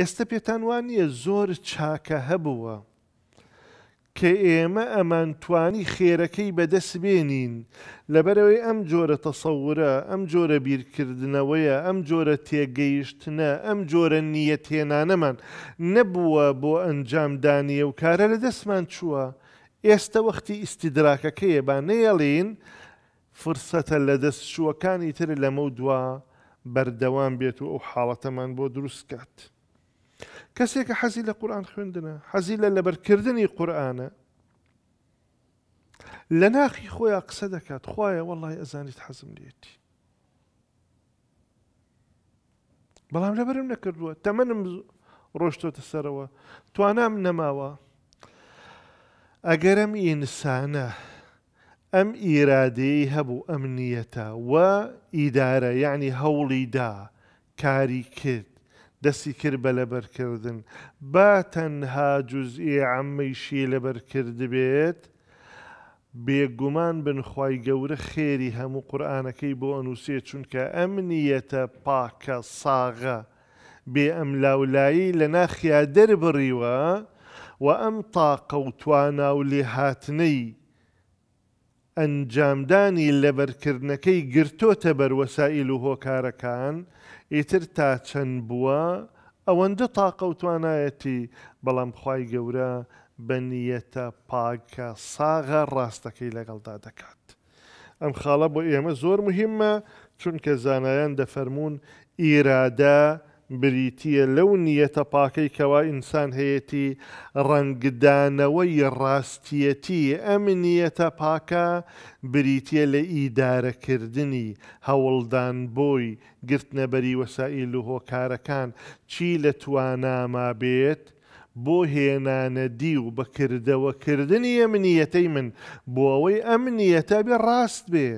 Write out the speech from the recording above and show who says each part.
Speaker 1: ئێستا پێتان وانە زۆر چاکە هەبووە کە ئێمە ئەمانتوانی خێرەکەی بەدەستبێنین لەبەرەوەی ئەم جۆرە تەسەورە ئەم جۆرە بیرکردنەوەیە ئەم جۆرە تێگەیشتنە ئەم جۆرە نییە تێنانەمان نەبووە بۆ ئەنجامدانیە و کارە لە دەستمان چووە ئێستا وەختی ئیسیدراکەکەیە با نێڵین فرسەتە لە دەستشوەکانی تر لەمە دوا بەردەوام بێت و ئەو حاڵەتەمان بۆ دروستکات. کەسێکە حەزی لە قورآان خوێندنە حەزی لە لەبەرکردنی قورآانە لە ناخی خۆیان قسە دەکات خخوایە وەڵی ئەزانیت حەزم لێتی بەڵام لەبەرم نەکردووە تەمەنم ڕۆشتۆتە سەرەوە توانام نەماوە ئەگەرم ئینسانە ئەم ئیرادەی هەبوو ئەمنیەتە و ئیدارە یعنی يعني هەوڵی دا کاری کرد دەستی کرد بە لەبەرکردن با تەنها جزئی ئەمەیشی لەبەرکرد بێت بێگومان بنخوای گەورە خێری هەموو قورآانەکەی بۆ ئەنووسێ چونکە ئەمنیەتە پاکە ساغە بێ ئەم لاولایی لە ناخیا دەربڕیوە و ئەم تاقە و توانە و لێهاتنەی ئەنجامدانی لەبەرکردنەکەی گرتۆتە بەر وەسائل و هۆکارەکان ئیتر تا چەند بووە ئەوەندە تاقە و توانایەتی بەڵام خی گەورە بە نیەتە پاکە ساغە ڕاستەکەی لەگەڵدا دەکات. ئەم خاڵە بۆ ئێمە زۆر مهمە چونکە زانایان دەفەرمونون ئیرادە بریتە لەو نیەتە پاکەی کەوا ئینسان هەیەی ڕنگدانەوەی ڕاستیەتی ئەم نیەتە پاکە بریتە لە ئیدارەکردنی هەوڵدان بۆی گرتنەبەری وەسائیل و هۆکارەکان چی لە تواناما بێت، بۆ هێنانە دی و بەکردەوەکردنی ئەمنیەتەی من بۆ ئەوەی ئەمنیەتە بێ ڕاست بێ.